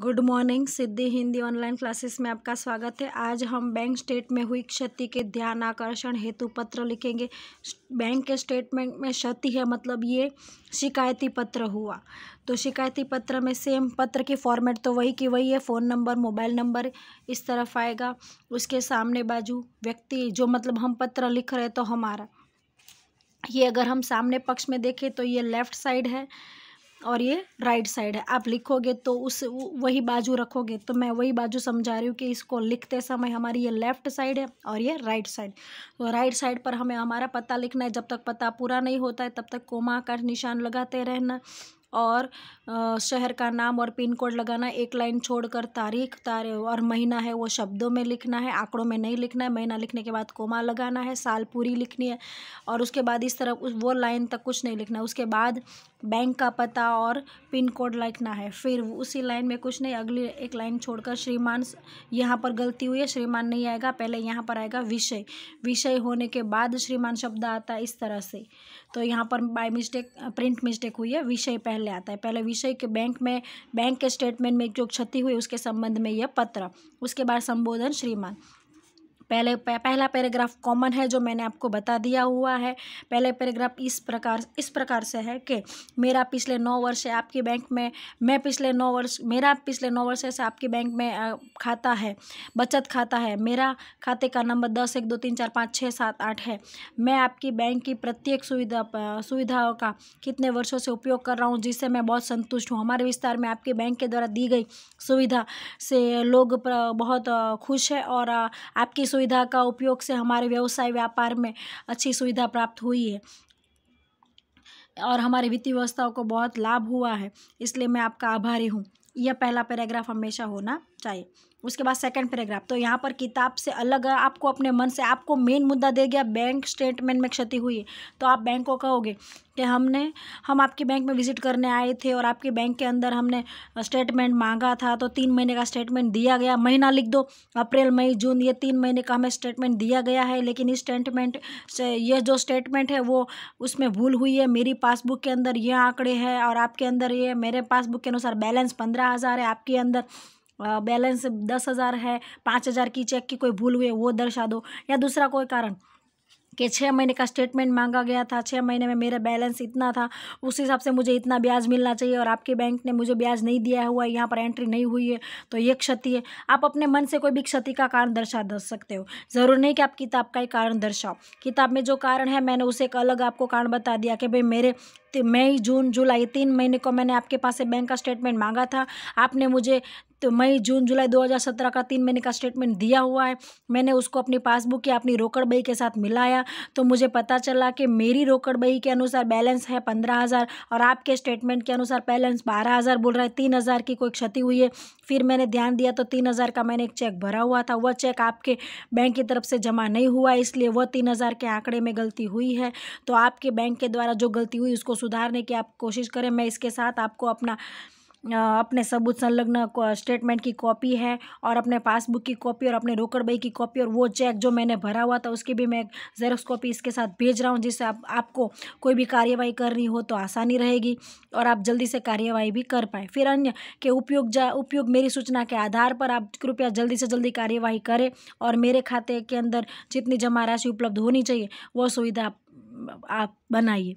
good morning Siddhi Hindi online classes में आपका स्वागत है आज हम बैंक स्टेट में हुई क्षति के ध्यान आकर्षण हेतु पत्र लिखेंगे बैंक के स्टेटमेंट में क्षति है मतलब ये शिकायती पत्र हुआ तो शिकायती पत्र में सेम पत्र की फॉर्मेट तो वही की वही है फ़ोन नंबर मोबाइल नंबर इस तरफ आएगा उसके सामने बाजू व्यक्ति जो मतलब हम पत्र लिख रहे तो हमारा ये अगर हम सामने पक्ष में देखें तो ये लेफ़्ट साइड है और ये राइट साइड है आप लिखोगे तो उस वही बाजू रखोगे तो मैं वही बाजू समझा रही हूँ कि इसको लिखते समय हमारी ये लेफ़्ट साइड है और ये राइट साइड तो राइट साइड पर हमें हमारा पता लिखना है जब तक पता पूरा नहीं होता है तब तक कोमा का निशान लगाते रहना और शहर का नाम और पिन कोड लगाना एक लाइन छोड़कर तारीख तारे और महीना है वो शब्दों में लिखना है आंकड़ों में नहीं लिखना है महीना लिखने के बाद कोमा लगाना है साल पूरी लिखनी है और उसके बाद इस तरह उस वो लाइन तक कुछ नहीं लिखना है उसके बाद बैंक का पता और पिन कोड लिखना है फिर उसी लाइन में कुछ नहीं अगली एक लाइन छोड़कर श्रीमान यहाँ पर गलती हुई है श्रीमान नहीं आएगा पहले यहाँ पर आएगा विषय विषय होने के बाद श्रीमान शब्द आता है इस तरह से तो यहाँ पर बाय मिस्टेक प्रिंट मिस्टेक हुई है विषय पहले पहले आता है पहले विषय के बैंक में बैंक के स्टेटमेंट में जो क्षति हुई उसके संबंध में यह पत्र उसके बाद संबोधन श्रीमान पहले पहला पैराग्राफ कॉमन है जो मैंने आपको बता दिया हुआ है पहले पैराग्राफ इस प्रकार इस प्रकार से है कि मेरा पिछले नौ वर्ष से आपके बैंक में मैं पिछले नौ वर्ष मेरा पिछले नौ वर्ष से आपके बैंक में खाता है बचत खाता है मेरा खाते का नंबर दस एक दो तीन चार पाँच छः सात आठ है मैं आपकी बैंक की प्रत्येक सुविधा सुविधाओं का कितने वर्षों से उपयोग कर रहा हूँ जिससे मैं बहुत संतुष्ट हूँ हमारे विस्तार में आपके बैंक के द्वारा दी गई सुविधा से लोग बहुत खुश है और आपकी सुविधा का उपयोग से हमारे व्यवसाय व्यापार में अच्छी सुविधा प्राप्त हुई है और हमारी वित्तीय व्यवस्थाओं को बहुत लाभ हुआ है इसलिए मैं आपका आभारी हूँ यह पहला पैराग्राफ हमेशा होना चाहिए उसके बाद सेकंड पैराग्राफ तो यहाँ पर किताब से अलग आपको अपने मन से आपको मेन मुद्दा दे गया बैंक स्टेटमेंट में क्षति हुई तो आप बैंक को कहोगे कि हमने हम आपके बैंक में विजिट करने आए थे और आपके बैंक के अंदर हमने स्टेटमेंट मांगा था तो तीन महीने का स्टेटमेंट दिया गया महीना लिख दो अप्रैल मई जून ये तीन महीने का हमें स्टेटमेंट दिया गया है लेकिन इस स्टेटमेंट से ये जो स्टेटमेंट है वो उसमें भूल हुई है मेरी पासबुक के अंदर ये आंकड़े हैं और आपके अंदर ये मेरे पासबुक के अनुसार बैलेंस पंद्रह हज़ार है आपके अंदर बैलेंस दस हज़ार है पाँच हज़ार की चेक की कोई भूल हुई है वो दर्शा दो या दूसरा कोई कारण कि छः महीने का स्टेटमेंट मांगा गया था छः महीने में मेरा बैलेंस इतना था उस हिसाब से मुझे इतना ब्याज मिलना चाहिए और आपके बैंक ने मुझे ब्याज नहीं दिया हुआ है यहाँ पर एंट्री नहीं हुई है तो ये क्षति है आप अपने मन से कोई भी क्षति का कारण दर्शा दस सकते हो ज़रूर नहीं कि आप किताब का ही कारण दर्शाओ किताब में जो कारण है मैंने उसे एक अलग आपको कारण बता दिया कि भाई मेरे मई जून जुलाई तीन महीने को मैंने आपके पास से बैंक का स्टेटमेंट मांगा था आपने मुझे तो मई जून जुलाई 2017 का तीन महीने का स्टेटमेंट दिया हुआ है मैंने उसको अपनी पासबुक या अपनी रोकड़ बही के साथ मिलाया तो मुझे पता चला कि मेरी रोकड़ बही के अनुसार बैलेंस है पंद्रह हज़ार और आपके स्टेटमेंट के अनुसार बैलेंस बारह हज़ार बोल रहा है तीन हज़ार की कोई क्षति हुई है फिर मैंने ध्यान दिया तो तीन हज़ार का मैंने एक चेक भरा हुआ था वह चेक आपके बैंक की तरफ से जमा नहीं हुआ इसलिए वह तीन हज़ार के आंकड़े में गलती हुई है तो आपके बैंक के द्वारा जो गलती हुई उसको सुधारने की आप कोशिश करें मैं इसके साथ आपको अपना अपने सबूत संलग्न स्टेटमेंट की कॉपी है और अपने पासबुक की कॉपी और अपने रोकड़बाई की कॉपी और वो चेक जो मैंने भरा हुआ था उसकी भी मैं जेरोक्स कॉपी इसके साथ भेज रहा हूँ जिससे आप आपको कोई भी कार्यवाही करनी हो तो आसानी रहेगी और आप जल्दी से कार्यवाही भी कर पाए फिर अन्य के उपयोग जा उपयोग मेरी सूचना के आधार पर आप कृपया जल्दी से जल्दी कार्यवाही करें और मेरे खाते के अंदर जितनी जमा राशि उपलब्ध होनी चाहिए वो सुविधा आप बनाइए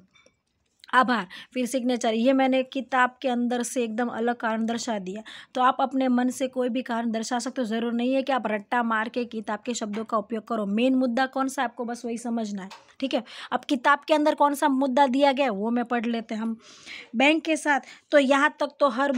आभार फिर सिग्नेचर ये मैंने किताब के अंदर से एकदम अलग कारण दर्शा दिया तो आप अपने मन से कोई भी कारण दर्शा सकते हो ज़रूर नहीं है कि आप रट्टा मार के किताब के शब्दों का उपयोग करो मेन मुद्दा कौन सा आपको बस वही समझना है ठीक है अब किताब के अंदर कौन सा मुद्दा दिया गया वो मैं पढ़ लेते हैं हम बैंक के साथ तो यहाँ तक तो हर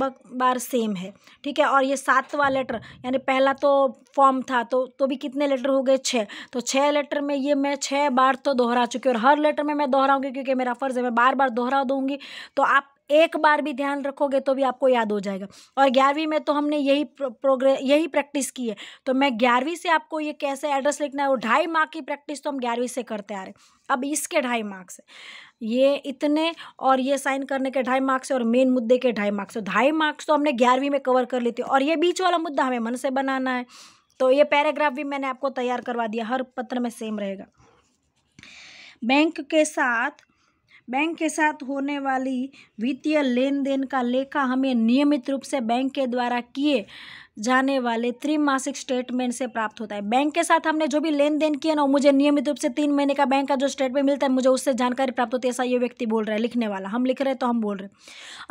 बार सेम है ठीक है और ये सातवा लेटर यानी पहला तो फॉर्म था तो तो भी कितने लेटर हो गए छः तो छः लेटर में ये मैं छः बार तो दोहरा चुकी हूँ और हर लेटर में मैं दोहराऊंगी क्योंकि मेरा फ़र्ज़ है मैं बार बार दोहरा दूंगी तो आप एक बार भी ध्यान रखोगे तो भी आपको याद हो जाएगा और ग्यारहवीं में तो हमने यही प्रोग्रेस यही प्रैक्टिस की है तो मैं ग्यारहवीं से आपको ये कैसे एड्रेस लिखना है और ढाई मार्क की प्रैक्टिस तो हम ग्यारहवीं से करते आ रहे अब इसके ढाई मार्क्स ये इतने और ये साइन करने के ढाई मार्क्स और मेन मुद्दे के ढाई मार्क्स ढाई मार्क्स तो हमने ग्यारहवीं में कवर कर ली थी और ये बीच वाला मुद्दा हमें मन से बनाना है तो ये पैराग्राफ भी मैंने आपको तैयार करवा दिया हर पत्र में सेम रहेगा बैंक के साथ बैंक के साथ होने वाली वित्तीय लेन देन का लेखा हमें नियमित रूप से बैंक के द्वारा किए जाने वाले त्रिमासिक स्टेटमेंट से प्राप्त होता है बैंक के साथ हमने जो भी लेन देन किया ना मुझे नियमित रूप से तीन महीने का बैंक का जो स्टेटमेंट मिलता है मुझे उससे जानकारी प्राप्त होती है ऐसा ये व्यक्ति बोल रहा है लिखने वाला हम लिख रहे तो हम बोल रहे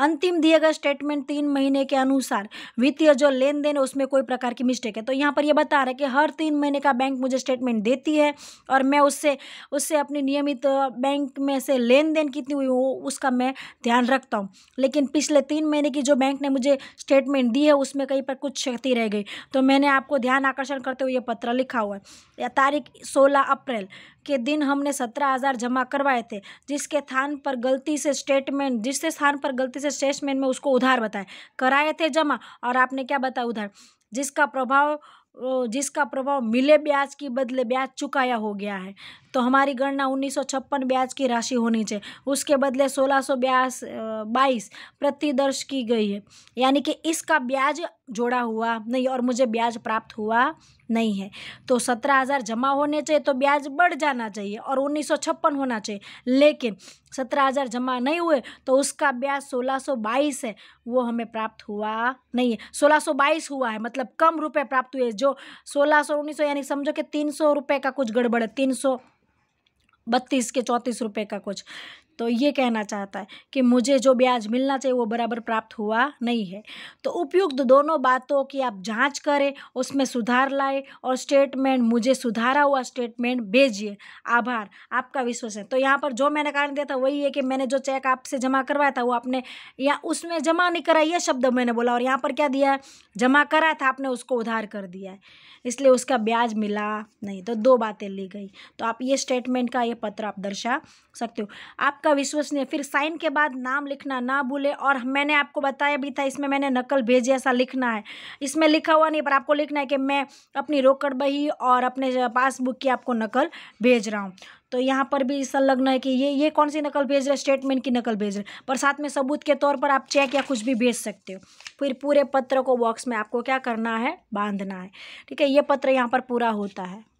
अंतिम दिए गए स्टेटमेंट तीन महीने के अनुसार वित्तीय जो लेन देन है उसमें कोई प्रकार की मिस्टेक है तो यहाँ पर यह बता रहा है कि हर तीन महीने का बैंक मुझे स्टेटमेंट देती है और मैं उससे उससे अपनी नियमित बैंक में से लेन देन कितनी हुई वो उसका मैं ध्यान रखता हूँ लेकिन पिछले तीन महीने की जो बैंक ने मुझे स्टेटमेंट दी है उसमें कहीं पर कुछ शक्ति रह गई तो मैंने आपको ध्यान आकर्षण करते हुए ये पत्र लिखा हुआ है तारीख सोलह अप्रैल के दिन हमने सत्रह हज़ार जमा करवाए थे जिसके स्थान पर गलती से स्टेटमेंट जिसके स्थान पर गलती से स्टेटमेंट में उसको उधार बताए कराए थे जमा और आपने क्या बताया उधार जिसका प्रभाव जिसका प्रभाव मिले ब्याज की बदले ब्याज चुकाया हो गया है तो हमारी गणना उन्नीस ब्याज की राशि होनी चाहिए उसके बदले सोलह सौ ब्यास बाईस प्रतिदर्श की गई है यानी कि इसका ब्याज जोड़ा हुआ नहीं और मुझे ब्याज प्राप्त हुआ नहीं है तो सत्रह हज़ार जमा होने चाहिए तो ब्याज बढ़ जाना चाहिए और उन्नीस सौ छप्पन होना चाहिए लेकिन सत्रह हज़ार जमा नहीं हुए तो उसका ब्याज सोलह सौ बाईस है वो हमें प्राप्त हुआ नहीं है सोलह सौ बाईस हुआ है मतलब कम रुपए प्राप्त हुए जो सोलह सौ उन्नीस सौ यानी समझो कि तीन सौ रुपये का कुछ गड़बड़ है तीन सौ बत्तीस के चौंतीस रुपये का कुछ तो ये कहना चाहता है कि मुझे जो ब्याज मिलना चाहिए वो बराबर प्राप्त हुआ नहीं है तो उपयुक्त दोनों बातों की आप जांच करें उसमें सुधार लाए और स्टेटमेंट मुझे सुधारा हुआ स्टेटमेंट भेजिए आभार आपका विश्वसन तो यहाँ पर जो मैंने कारण दिया था वही है कि मैंने जो चेक आपसे जमा करवाया था वो आपने या उसमें जमा नहीं करा यह शब्द मैंने बोला और यहाँ पर क्या दिया है जमा करा था आपने उसको उधार कर दिया है इसलिए उसका ब्याज मिला नहीं तो दो बातें ली गई तो आप ये स्टेटमेंट का ये पत्र आप दर्शा सकते हो आप आपका विश्वसनीय फिर साइन के बाद नाम लिखना ना भूले और मैंने आपको बताया भी था इसमें मैंने नकल भेजे ऐसा लिखना है इसमें लिखा हुआ नहीं पर आपको लिखना है कि मैं अपनी रोकड़ बही और अपने पासबुक की आपको नकल भेज रहा हूँ तो यहाँ पर भी संलग्न है कि ये ये कौन सी नकल भेज रहे स्टेटमेंट की नकल भेज रहे पर साथ में सबूत के तौर पर आप चेक या कुछ भी भेज सकते हो फिर पूरे पत्र को बॉक्स में आपको क्या करना है बांधना है ठीक है ये पत्र यहाँ पर पूरा होता है